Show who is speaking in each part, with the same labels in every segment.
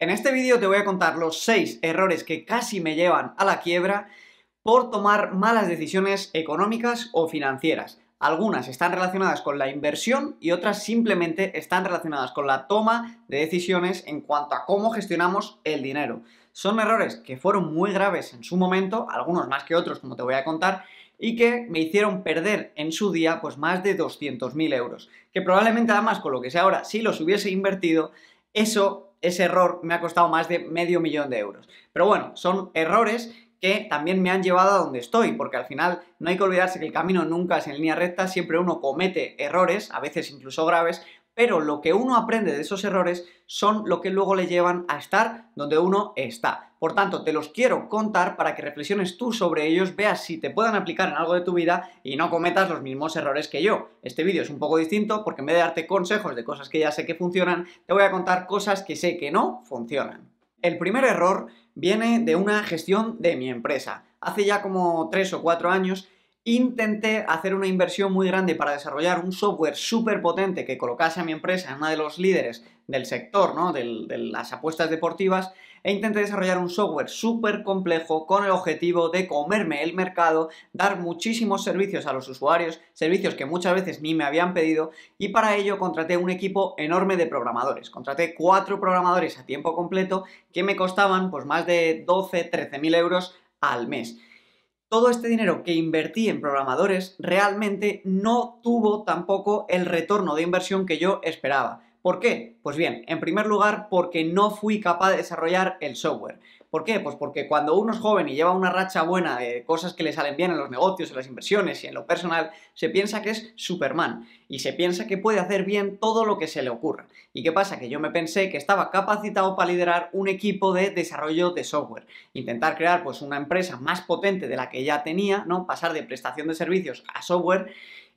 Speaker 1: En este vídeo te voy a contar los 6 errores que casi me llevan a la quiebra por tomar malas decisiones económicas o financieras. Algunas están relacionadas con la inversión y otras simplemente están relacionadas con la toma de decisiones en cuanto a cómo gestionamos el dinero. Son errores que fueron muy graves en su momento, algunos más que otros como te voy a contar, y que me hicieron perder en su día pues más de 200.000 euros, que probablemente además con lo que sé ahora, si los hubiese invertido, eso ese error me ha costado más de medio millón de euros. Pero bueno, son errores que también me han llevado a donde estoy, porque al final no hay que olvidarse que el camino nunca es en línea recta, siempre uno comete errores, a veces incluso graves, pero lo que uno aprende de esos errores son lo que luego le llevan a estar donde uno está. Por tanto, te los quiero contar para que reflexiones tú sobre ellos, veas si te puedan aplicar en algo de tu vida y no cometas los mismos errores que yo. Este vídeo es un poco distinto porque en vez de darte consejos de cosas que ya sé que funcionan, te voy a contar cosas que sé que no funcionan. El primer error viene de una gestión de mi empresa. Hace ya como 3 o 4 años intenté hacer una inversión muy grande para desarrollar un software súper potente que colocase a mi empresa en una de los líderes del sector, de las apuestas deportivas, e intenté desarrollar un software súper complejo con el objetivo de comerme el mercado, dar muchísimos servicios a los usuarios, servicios que muchas veces ni me habían pedido, y para ello contraté un equipo enorme de programadores. Contraté cuatro programadores a tiempo completo que me costaban pues más de 12, 13 mil euros al mes todo este dinero que invertí en programadores realmente no tuvo tampoco el retorno de inversión que yo esperaba. ¿Por qué? Pues bien, en primer lugar porque no fui capaz de desarrollar el software. ¿Por qué? Pues porque cuando uno es joven y lleva una racha buena de cosas que le salen bien en los negocios, en las inversiones y en lo personal, se piensa que es Superman y se piensa que puede hacer bien todo lo que se le ocurra. ¿Y qué pasa? Que yo me pensé que estaba capacitado para liderar un equipo de desarrollo de software, intentar crear pues una empresa más potente de la que ya tenía, ¿no? Pasar de prestación de servicios a software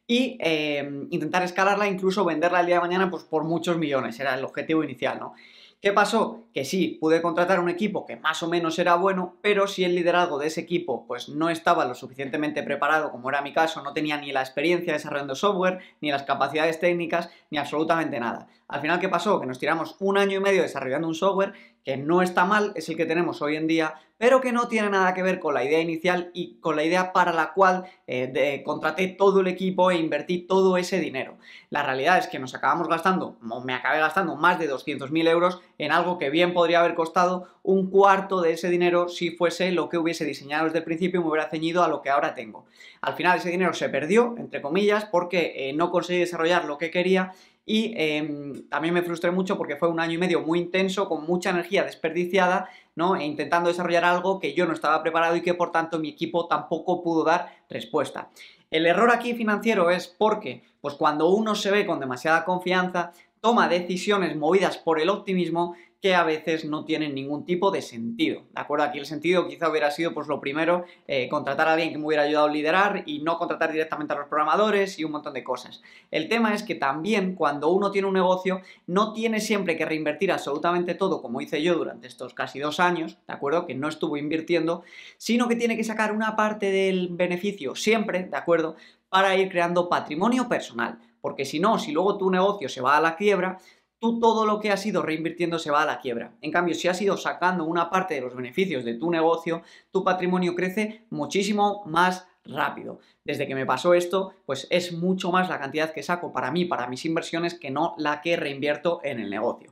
Speaker 1: y eh, intentar escalarla, incluso venderla el día de mañana pues, por muchos millones, era el objetivo inicial, ¿no? ¿Qué pasó? Que sí, pude contratar un equipo que más o menos era bueno, pero si el liderazgo de ese equipo pues no estaba lo suficientemente preparado, como era mi caso, no tenía ni la experiencia desarrollando software, ni las capacidades técnicas, ni absolutamente nada. Al final, ¿qué pasó? Que nos tiramos un año y medio desarrollando un software que no está mal, es el que tenemos hoy en día, pero que no tiene nada que ver con la idea inicial y con la idea para la cual eh, contraté todo el equipo e invertí todo ese dinero. La realidad es que nos acabamos gastando, me acabé gastando más de 200.000 euros en algo que bien podría haber costado un cuarto de ese dinero si fuese lo que hubiese diseñado desde el principio y me hubiera ceñido a lo que ahora tengo. Al final ese dinero se perdió, entre comillas, porque eh, no conseguí desarrollar lo que quería y em, también me frustré mucho porque fue un año y medio muy intenso, con mucha energía desperdiciada, ¿no? E intentando desarrollar algo que yo no estaba preparado y que por tanto mi equipo tampoco pudo dar respuesta. El error aquí financiero es porque, pues cuando uno se ve con demasiada confianza, toma decisiones movidas por el optimismo que a veces no tienen ningún tipo de sentido. ¿De acuerdo? Aquí el sentido quizá hubiera sido, pues lo primero, eh, contratar a alguien que me hubiera ayudado a liderar y no contratar directamente a los programadores y un montón de cosas. El tema es que también cuando uno tiene un negocio, no tiene siempre que reinvertir absolutamente todo, como hice yo durante estos casi dos años, ¿de acuerdo? Que no estuvo invirtiendo, sino que tiene que sacar una parte del beneficio siempre, ¿de acuerdo? Para ir creando patrimonio personal. Porque si no, si luego tu negocio se va a la quiebra, tú todo lo que has ido reinvirtiendo se va a la quiebra. En cambio, si has ido sacando una parte de los beneficios de tu negocio, tu patrimonio crece muchísimo más rápido. Desde que me pasó esto, pues es mucho más la cantidad que saco para mí, para mis inversiones, que no la que reinvierto en el negocio.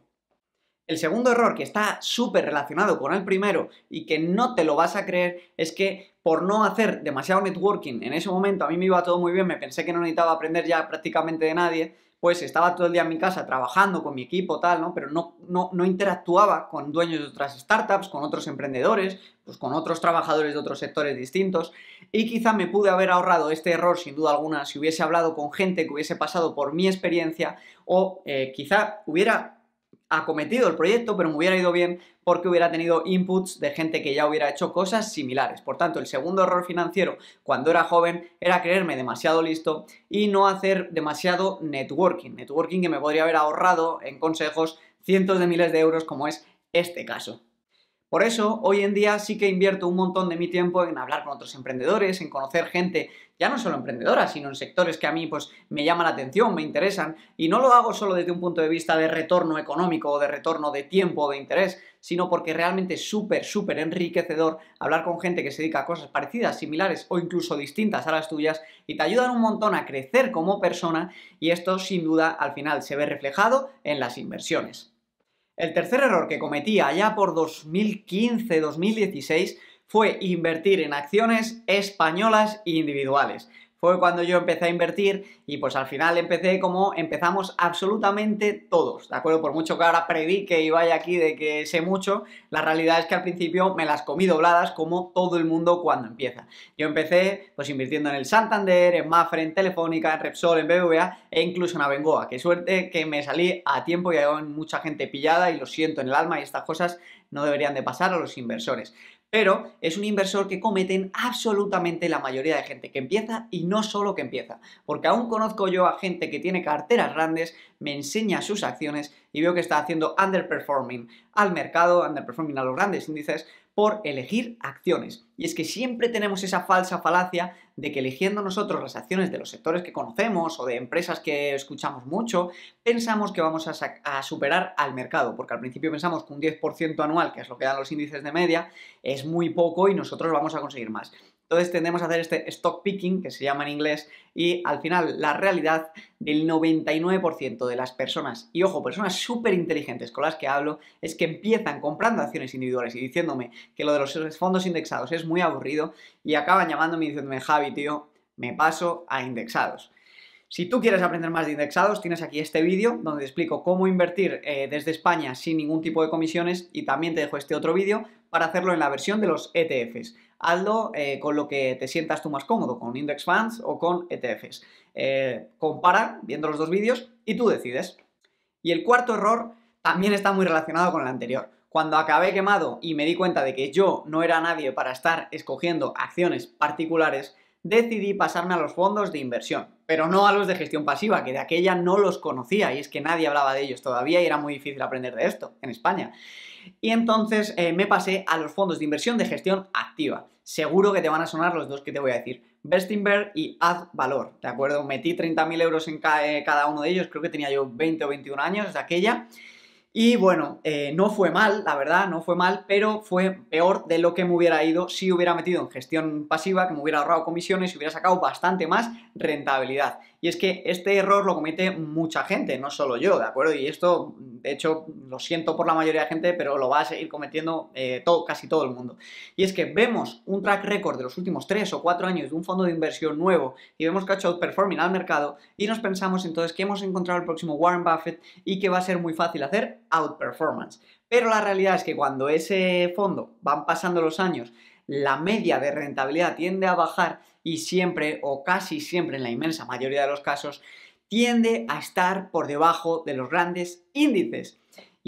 Speaker 1: El segundo error que está súper relacionado con el primero y que no te lo vas a creer es que por no hacer demasiado networking en ese momento, a mí me iba todo muy bien, me pensé que no necesitaba aprender ya prácticamente de nadie, pues estaba todo el día en mi casa trabajando con mi equipo, tal, ¿no? Pero no, no, interactuaba con dueños de otras startups, con otros emprendedores, pues con otros trabajadores de otros sectores distintos. Y quizá me pude haber ahorrado este error, sin duda alguna, si hubiese hablado con gente que hubiese pasado por mi experiencia o eh, quizá hubiera acometido el proyecto, pero me hubiera ido bien porque hubiera tenido inputs de gente que ya hubiera hecho cosas similares. Por tanto, el segundo error financiero cuando era joven era creerme demasiado listo y no hacer demasiado networking. Networking que me podría haber ahorrado en consejos cientos de miles de euros como es este caso. Por eso, hoy en día sí que invierto un montón de mi tiempo en hablar con otros emprendedores, en conocer gente ya no solo emprendedoras, sino en sectores que a mí pues me llaman la atención, me interesan, y no lo hago solo desde un punto de vista de retorno económico o de retorno de tiempo o de interés, sino porque realmente es súper, súper enriquecedor hablar con gente que se dedica a cosas parecidas, similares o incluso distintas a las tuyas y te ayudan un montón a crecer como persona y esto sin duda al final se ve reflejado en las inversiones. El tercer error que cometía allá por 2015-2016 fue invertir en acciones españolas e individuales fue cuando yo empecé a invertir y pues al final empecé como empezamos absolutamente todos, ¿de acuerdo? Por mucho que ahora predique y vaya aquí de que sé mucho, la realidad es que al principio me las comí dobladas como todo el mundo cuando empieza. Yo empecé pues invirtiendo en el Santander, en Mafre, en Telefónica, en Repsol, en BBVA e incluso en Abengoa. Qué suerte que me salí a tiempo y hay mucha gente pillada y lo siento en el alma y estas cosas no deberían de pasar a los inversores pero es un inversor que cometen absolutamente la mayoría de gente que empieza y no solo que empieza, porque aún conozco yo a gente que tiene carteras grandes, me enseña sus acciones y veo que está haciendo underperforming al mercado, underperforming a los grandes índices, por elegir acciones. Y es que siempre tenemos esa falsa falacia de que eligiendo nosotros las acciones de los sectores que conocemos o de empresas que escuchamos mucho, pensamos que vamos a, superar al mercado, porque al principio pensamos que un 10% anual, que es lo que dan los índices de media, es muy poco y nosotros vamos a conseguir más. Entonces tendemos a hacer este stock picking, que se llama en inglés, y al final la realidad del 99% de las personas, y ojo, personas súper inteligentes con las que hablo, es que empiezan comprando acciones individuales y diciéndome que lo de los fondos indexados es muy aburrido y acaban llamándome y diciéndome, Javi, tío, me paso a indexados. Si tú quieres aprender más de indexados, tienes aquí este vídeo donde te explico cómo invertir eh, desde España sin ningún tipo de comisiones y también te dejo este otro vídeo para hacerlo en la versión de los ETFs hazlo eh, con lo que te sientas tú más cómodo, con index funds o con ETFs. Eh, compara viendo los dos vídeos y tú decides. Y el cuarto error también está muy relacionado con el anterior. Cuando acabé quemado y me di cuenta de que yo no era nadie para estar escogiendo acciones particulares, decidí pasarme a los fondos de inversión, pero no a los de gestión pasiva, que de aquella no los conocía y es que nadie hablaba de ellos todavía y era muy difícil aprender de esto en España. Y entonces eh, me pasé a los fondos de inversión de gestión activa. Seguro que te van a sonar los dos que te voy a decir, Bestinver y Ad Valor, ¿de acuerdo? Metí 30.000 euros en eh, cada uno de ellos, creo que tenía yo 20 o 21 años de aquella. Y bueno, eh, no fue mal, la verdad, no fue mal, pero fue peor de lo que me hubiera ido si hubiera metido en gestión pasiva, que me hubiera ahorrado comisiones y hubiera sacado bastante más rentabilidad. Y es que este error lo comete mucha gente, no solo yo, ¿de acuerdo? Y esto, de hecho, lo siento por la mayoría de gente, pero lo va a seguir cometiendo eh, todo, casi todo el mundo. Y es que vemos un track record de los últimos 3 o 4 años de un fondo de inversión nuevo y vemos que ha hecho outperforming al mercado y nos pensamos entonces que hemos encontrado el próximo Warren Buffett y que va a ser muy fácil hacer outperformance. Pero la realidad es que cuando ese fondo van pasando los años, la media de rentabilidad tiende a bajar y siempre o casi siempre en la inmensa mayoría de los casos tiende a estar por debajo de los grandes índices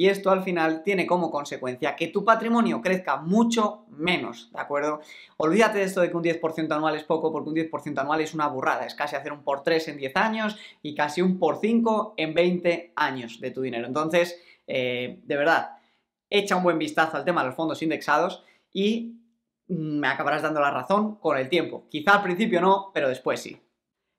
Speaker 1: y esto al final tiene como consecuencia que tu patrimonio crezca mucho menos, ¿de acuerdo? Olvídate de esto de que un 10% anual es poco, porque un 10% anual es una burrada, es casi hacer un por 3 en 10 años y casi un por 5 en 20 años de tu dinero. Entonces, eh, de verdad, echa un buen vistazo al tema de los fondos indexados y me acabarás dando la razón con el tiempo. Quizá al principio no, pero después sí.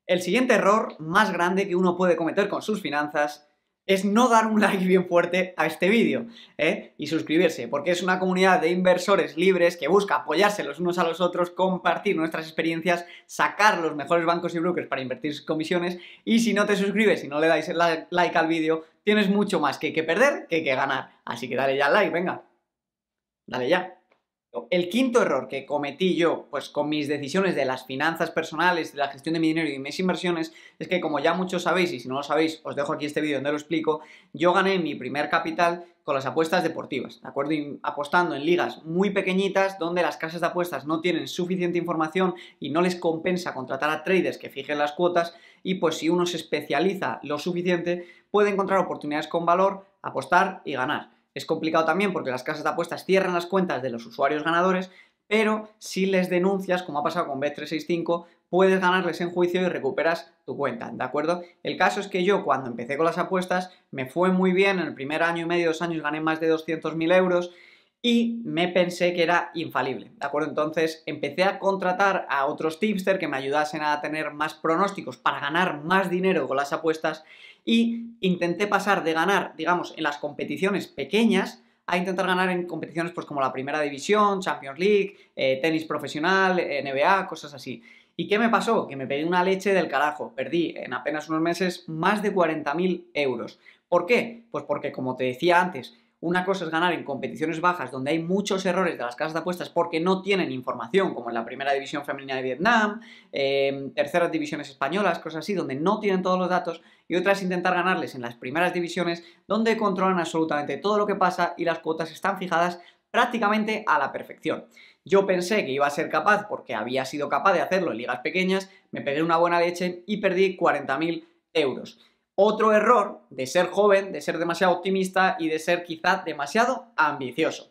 Speaker 1: El siguiente error más grande que uno puede cometer con sus finanzas es no dar un like bien fuerte a este vídeo ¿eh? y suscribirse, porque es una comunidad de inversores libres que busca apoyarse los unos a los otros, compartir nuestras experiencias, sacar los mejores bancos y brokers para invertir sus comisiones y si no te suscribes y no le dais el like al vídeo, tienes mucho más que, que perder que que ganar. Así que dale ya al like, venga. Dale ya. El quinto error que cometí yo, pues con mis decisiones de las finanzas personales, de la gestión de mi dinero y de mis inversiones, es que como ya muchos sabéis, y si no lo sabéis, os dejo aquí este vídeo donde lo explico, yo gané mi primer capital con las apuestas deportivas, ¿de acuerdo? apostando en ligas muy pequeñitas donde las casas de apuestas no tienen suficiente información y no les compensa contratar a traders que fijen las cuotas y pues si uno se especializa lo suficiente puede encontrar oportunidades con valor, apostar y ganar. Es complicado también porque las casas de apuestas cierran las cuentas de los usuarios ganadores, pero si les denuncias, como ha pasado con Bet365, puedes ganarles en juicio y recuperas tu cuenta, ¿de acuerdo? El caso es que yo cuando empecé con las apuestas me fue muy bien, en el primer año y medio, dos años gané más de 200.000 euros y me pensé que era infalible, ¿de acuerdo? Entonces empecé a contratar a otros tipster que me ayudasen a tener más pronósticos para ganar más dinero con las apuestas y intenté pasar de ganar, digamos, en las competiciones pequeñas a intentar ganar en competiciones pues como la Primera División, Champions League, eh, tenis profesional, eh, NBA, cosas así. ¿Y qué me pasó? Que me pedí una leche del carajo. Perdí en apenas unos meses más de 40.000 euros. ¿Por qué? Pues porque, como te decía antes, una cosa es ganar en competiciones bajas donde hay muchos errores de las casas de apuestas porque no tienen información, como en la primera división femenina de Vietnam, em, terceras divisiones españolas, cosas así, donde no tienen todos los datos. Y otra es intentar ganarles en las primeras divisiones donde controlan absolutamente todo lo que pasa y las cuotas están fijadas prácticamente a la perfección. Yo pensé que iba a ser capaz porque había sido capaz de hacerlo en ligas pequeñas, me pegué una buena leche y perdí 40.000 euros. Otro error de ser joven, de ser demasiado optimista y de ser quizá demasiado ambicioso.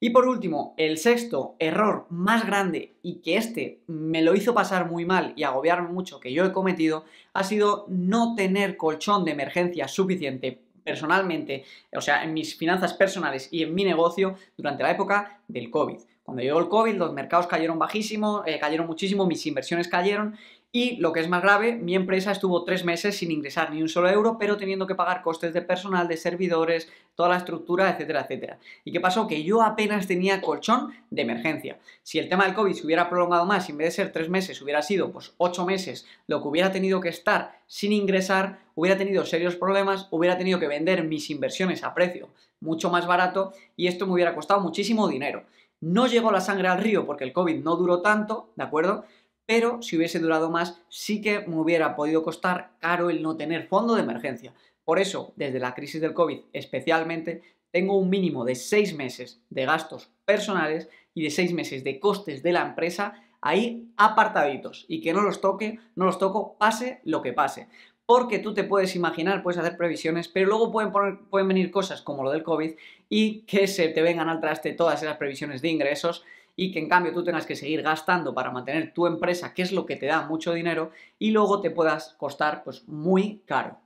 Speaker 1: Y por último, el sexto error más grande y que este me lo hizo pasar muy mal y agobiarme mucho que yo he cometido ha sido no tener colchón de emergencia suficiente personalmente, o sea, en mis finanzas personales y en mi negocio durante la época del COVID. Cuando llegó el COVID, los mercados cayeron bajísimo, eh, cayeron muchísimo, mis inversiones cayeron y lo que es más grave, mi empresa estuvo tres meses sin ingresar ni un solo euro, pero teniendo que pagar costes de personal, de servidores, toda la estructura, etcétera, etcétera. ¿Y qué pasó? Que yo apenas tenía colchón de emergencia. Si el tema del COVID se hubiera prolongado más, en vez de ser tres meses, hubiera sido pues ocho meses, lo que hubiera tenido que estar sin ingresar, hubiera tenido serios problemas, hubiera tenido que vender mis inversiones a precio mucho más barato y esto me hubiera costado muchísimo dinero. No llegó la sangre al río porque el COVID no duró tanto, ¿de acuerdo? pero si hubiese durado más sí que me hubiera podido costar caro el no tener fondo de emergencia. Por eso, desde la crisis del COVID especialmente, tengo un mínimo de seis meses de gastos personales y de seis meses de costes de la empresa ahí apartaditos y que no los toque, no los toco, pase lo que pase. Porque tú te puedes imaginar, puedes hacer previsiones, pero luego pueden, pueden venir cosas como lo del COVID y que se te vengan al traste todas esas previsiones de ingresos y que en cambio tú tengas que seguir gastando para mantener tu empresa, que es lo que te da mucho dinero, y luego te puedas costar pues muy caro.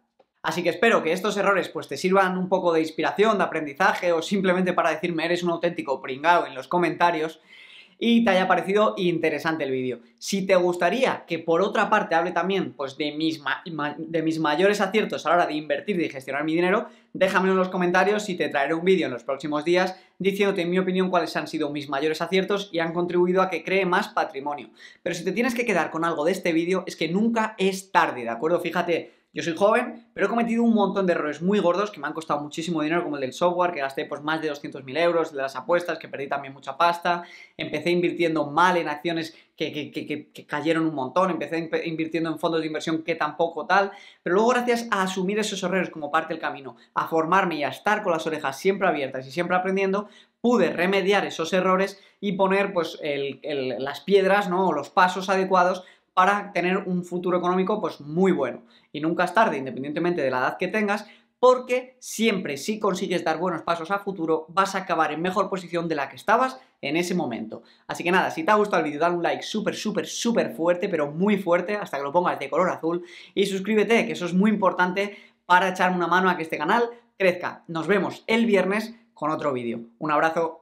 Speaker 1: Así que espero que estos errores pues te sirvan un poco de inspiración, de aprendizaje o simplemente para decirme eres un auténtico pringao en los comentarios y te haya parecido interesante el vídeo. Si te gustaría que por otra parte hable también pues, de, mis de mis mayores aciertos a la hora de invertir y gestionar mi dinero, déjamelo en los comentarios y te traeré un vídeo en los próximos días diciéndote en mi opinión cuáles han sido mis mayores aciertos y han contribuido a que cree más patrimonio. Pero si te tienes que quedar con algo de este vídeo es que nunca es tarde, ¿de acuerdo? Fíjate, yo soy joven, pero he cometido un montón de errores muy gordos que me han costado muchísimo dinero, como el del software, que gasté pues, más de 200.000 euros, de las apuestas, que perdí también mucha pasta. Empecé invirtiendo mal en acciones que, cayeron un montón, empecé invirtiendo en fondos de inversión que tampoco tal. Pero luego, gracias a asumir esos errores como parte del camino, a formarme y a estar con las orejas siempre abiertas y siempre aprendiendo, pude remediar esos errores y poner pues las piedras ¿no? o los pasos adecuados para tener un futuro económico pues muy bueno. Y nunca es tarde, independientemente de la edad que tengas, porque siempre si consigues dar buenos pasos a futuro vas a acabar en mejor posición de la que estabas en ese momento. Así que nada, si te ha gustado el vídeo dale un like súper, súper, súper fuerte, pero muy fuerte, hasta que lo pongas de color azul y suscríbete, que eso es muy importante para echar una mano a que este canal crezca. Nos vemos el viernes con otro vídeo. Un abrazo.